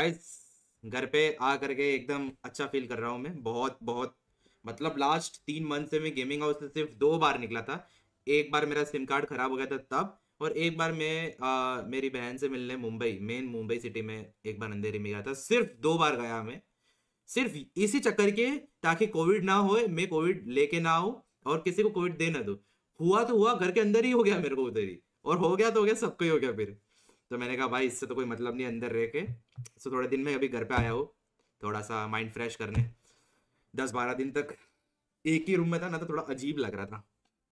guys घर पे आ करके एकदम अच्छा फील कर रहा हूँ मैं बहुत बहुत मतलब लास्ट तीन मंथ से मैं गेमिंग हाउस से सिर्फ दो बार निकला था एक बार मेरा सिम कार्ड खराब हो गया था तब और एक बार मैं आ, मेरी बहन से मिलने मुंबई मेन मुंबई सिटी में एक बार अंधेरी में गया था सिर्फ दो बार गया मैं सिर्फ इसी चक्कर के ताकि कोविड ना हो मैं कोविड लेके ना आऊँ और किसी को कोविड दे ना दो हुआ तो हुआ घर के अंदर ही हो गया मेरे को उधर ही और हो गया तो हो गया सबको ही हो गया फिर तो मैंने कहा भाई इससे तो कोई मतलब नहीं अंदर रह के सो थोड़े दिन में अभी घर पे आया हूँ थोड़ा सा माइंड फ्रेश करने दस बारह दिन तक एक ही रूम में था ना तो थोड़ा अजीब लग रहा था